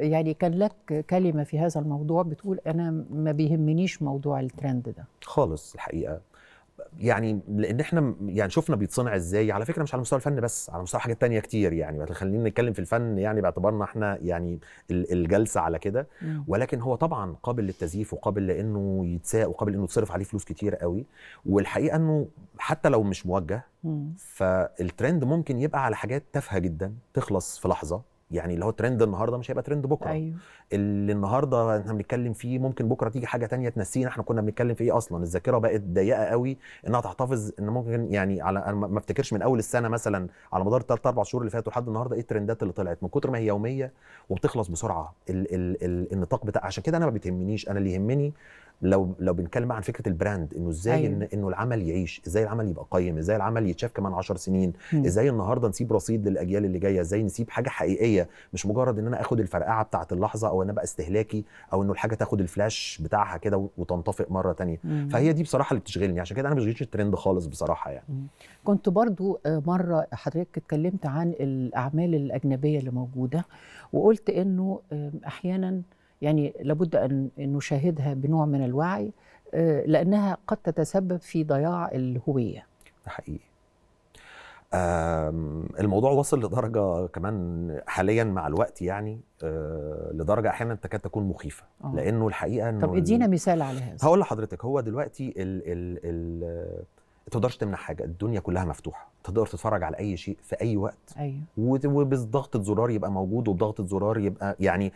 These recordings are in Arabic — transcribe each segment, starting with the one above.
يعني كان لك كلمة في هذا الموضوع بتقول أنا ما بيهمنيش موضوع الترند ده خالص الحقيقة يعني لان احنا يعني شفنا بيتصنع ازاي على فكره مش على مستوى الفن بس على مستوى حاجات تانية كتير يعني خلينا نتكلم في الفن يعني باعتبارنا احنا يعني الجلسه على كده ولكن هو طبعا قابل للتزييف وقابل لانه يتساء وقابل انه يتصرف عليه فلوس كتير قوي والحقيقه انه حتى لو مش موجه فالترند ممكن يبقى على حاجات تافهه جدا تخلص في لحظه يعني اللي هو ترند النهارده مش هيبقى ترند بكره أيوه. اللي النهارده احنا بنتكلم فيه ممكن بكره تيجي حاجه تانية تنسينا احنا كنا بنتكلم في ايه اصلا الذاكره بقت ضيقه قوي انها تحتفظ ان ممكن يعني على ما افتكرش من اول السنه مثلا على مدار الثلاث اربع شهور اللي فاتوا لحد النهارده ايه الترندات اللي طلعت من كتر ما هي يوميه وبتخلص بسرعه ال ال ال النطاق بتاع عشان كده انا ما بتهمنيش انا اللي يهمني لو لو بنتكلم عن فكره البراند انه ازاي أيوة. إن انه العمل يعيش ازاي العمل يبقى قيم ازاي العمل يتشاف كمان 10 سنين م. ازاي النهارده نسيب رصيد للاجيال اللي جايه ازاي نسيب حاجه حقيقيه مش مجرد ان انا اخد الفرقعه بتاعه اللحظه او ان ابقى استهلاكي او انه الحاجه تاخد الفلاش بتاعها كده وتنطفئ مره تانية م. فهي دي بصراحه اللي بتشغلني عشان كده انا ما بشغلش الترند خالص بصراحه يعني م. كنت برضو آه، مره حضرتك اتكلمت عن الاعمال الاجنبيه اللي موجوده وقلت انه احيانا يعني لابد أن نشاهدها بنوع من الوعي آه، لأنها قد تتسبب في ضياع الهوية ده حقيقي الموضوع وصل لدرجة كمان حاليا مع الوقت يعني آه، لدرجة أحيانا تكاد تكون مخيفة أوه. لأنه الحقيقة إنه طب ادينا مثال على هذا هقول لحضرتك هو دلوقتي ال ال ال تقدرش تمنع حاجه الدنيا كلها مفتوحه تقدر تتفرج على اي شيء في اي وقت ايوه وبضغطه زرار يبقى موجود وبضغطه زرار يبقى يعني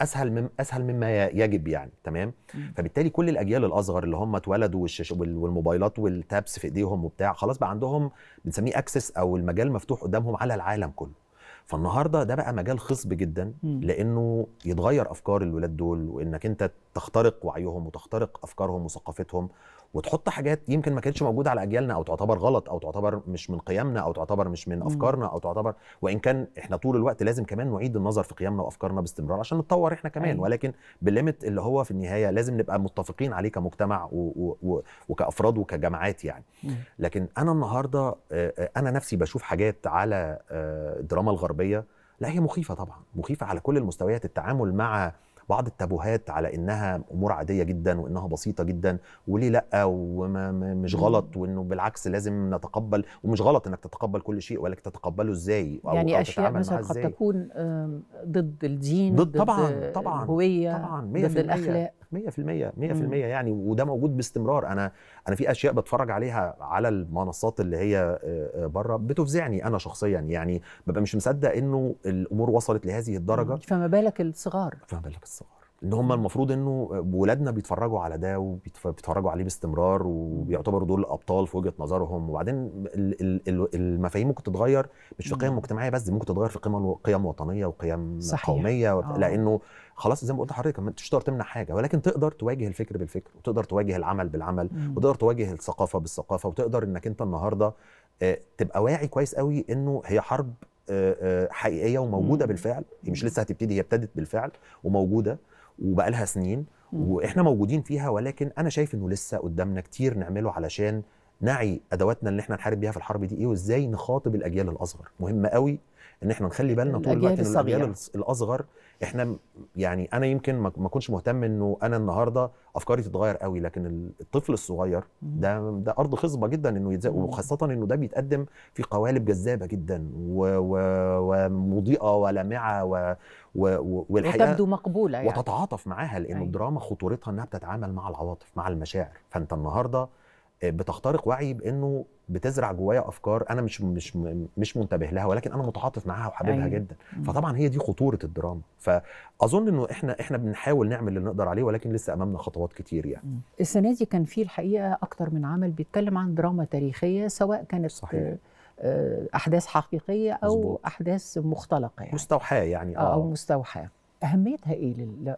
اسهل من اسهل مما يجب يعني تمام فبالتالي كل الاجيال الاصغر اللي هم اتولدوا والموبايلات والتابس في ايديهم وبتاع خلاص بقى عندهم بنسميه اكسس او المجال مفتوح قدامهم على العالم كله فالنهارده ده بقى مجال خصب جدا لانه يتغير افكار الولاد دول وانك انت تخترق وعيهم وتخترق افكارهم وثقافتهم وتحط حاجات يمكن ما كانتش موجوده على اجيالنا او تعتبر غلط او تعتبر مش من قيمنا او تعتبر مش من افكارنا او تعتبر وان كان احنا طول الوقت لازم كمان نعيد النظر في قيمنا وافكارنا باستمرار عشان نتطور احنا كمان أيوة. ولكن بالليمت اللي هو في النهايه لازم نبقى متفقين عليه كمجتمع و و و وكافراد وكجماعات يعني لكن انا النهارده انا نفسي بشوف حاجات على الدراما الغربيه لا هي مخيفه طبعا مخيفه على كل المستويات التعامل مع بعض التابوهات على انها امور عاديه جدا وانها بسيطه جدا وليه لا ومش غلط وانه بالعكس لازم نتقبل ومش غلط انك تتقبل كل شيء ولكن تتقبله ازاي أو يعني أو اشياء مثلا قد تكون ضد الدين ضد, ضد طبعا ضد طبعا الهويه طبعا ضد الاخلاق 100% 100% يعني وده موجود باستمرار انا انا في اشياء بتفرج عليها على المنصات اللي هي بره بتفزعني انا شخصيا يعني ببقى مش مصدق انه الامور وصلت لهذه الدرجه فما بالك الصغار فما بالك الصغار ان هم المفروض انه ولادنا بيتفرجوا على ده وبيتفرجوا عليه باستمرار وبيعتبروا دول ابطال في وجهه نظرهم وبعدين المفاهيم ممكن تتغير مش في قيم مجتمعيه بس دي ممكن تتغير في قيم قيم وطنيه وقيم صحيح. قوميه آه. لانه خلاص زي ما قلت لحضرتك ما تقدر تمنع حاجه ولكن تقدر تواجه الفكر بالفكر وتقدر تواجه العمل بالعمل مم. وتقدر تواجه الثقافه بالثقافه وتقدر انك انت النهارده آه، تبقى واعي كويس قوي انه هي حرب آه، حقيقيه وموجوده مم. بالفعل هي مش لسه هتبتدي هي ابتدت بالفعل وموجوده وبقى لها سنين واحنا موجودين فيها ولكن انا شايف انه لسه قدامنا كتير نعمله علشان نعي ادواتنا اللي احنا نحارب بيها في الحرب دي ايه وازاي نخاطب الاجيال الاصغر مهم قوي ان احنا نخلي بالنا طول الوقت ان الاجيال الاصغر احنا يعني انا يمكن ما اكونش مهتم انه انا النهارده افكاري تتغير قوي لكن الطفل الصغير ده ده ارض خصبه جدا انه يتزق وخاصه انه ده بيتقدم في قوالب جذابه جدا و, و, و وضئه ولامعه و... و... والحقيقه وتبدو مقبوله يعني. وتتعاطف معاها لان الدراما أيوة. خطورتها انها بتتعامل مع العواطف مع المشاعر فانت النهارده آه، بتخترق وعي بانه بتزرع جوايا افكار انا مش مش مش منتبه لها ولكن انا متعاطف معاها وحاببها أيوة. جدا فطبعا هي دي خطوره الدراما فاظن انه احنا احنا بنحاول نعمل اللي نقدر عليه ولكن لسه امامنا خطوات كتير يعني السنه دي كان في الحقيقه اكتر من عمل بيتكلم عن دراما تاريخيه سواء كانت صحيح. آه، احداث حقيقيه او مزبوط. احداث مختلقه يعني مستوحاه يعني اه او آه. مستوحاه اهميتها ايه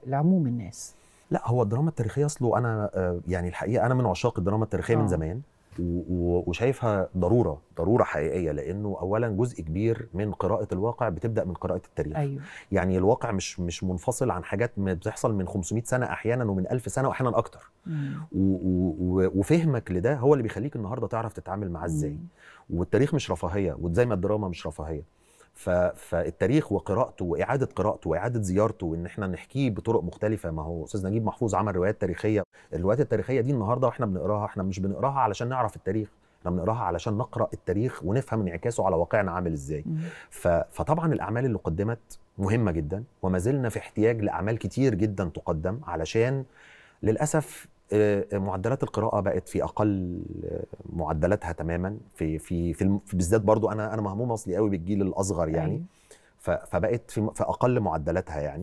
لعموم الناس لا هو الدراما التاريخيه اصله انا آه، يعني الحقيقه انا من عشاق الدراما التاريخيه آه. من زمان وشايفها ضروره ضروره حقيقيه لانه اولا جزء كبير من قراءه الواقع بتبدا من قراءه التاريخ أيوه. يعني الواقع مش مش منفصل عن حاجات بتحصل من 500 سنه احيانا ومن 1000 سنه واحيانا اكتر وفهمك لده هو اللي بيخليك النهارده تعرف تتعامل معاه ازاي والتاريخ مش رفاهيه وزي ما الدراما مش رفاهيه فالتاريخ وقراءته واعاده قراءته واعاده زيارته وان احنا نحكيه بطرق مختلفه ما هو استاذ نجيب محفوظ عمل روايات تاريخيه الروايات التاريخيه دي النهارده واحنا بنقراها احنا مش بنقراها علشان نعرف التاريخ احنا بنقراها علشان نقرا التاريخ ونفهم انعكاسه على واقعنا عامل ازاي فطبعا الاعمال اللي قدمت مهمه جدا وما زلنا في احتياج لاعمال كتير جدا تقدم علشان للاسف آه، آه، معدلات القراءه بقت في اقل معدلاتها تماما في في في, في بالذات برضو انا انا مهموم اصلي قوي بالجيل الاصغر يعني أيوه. فبقت في, في اقل معدلاتها يعني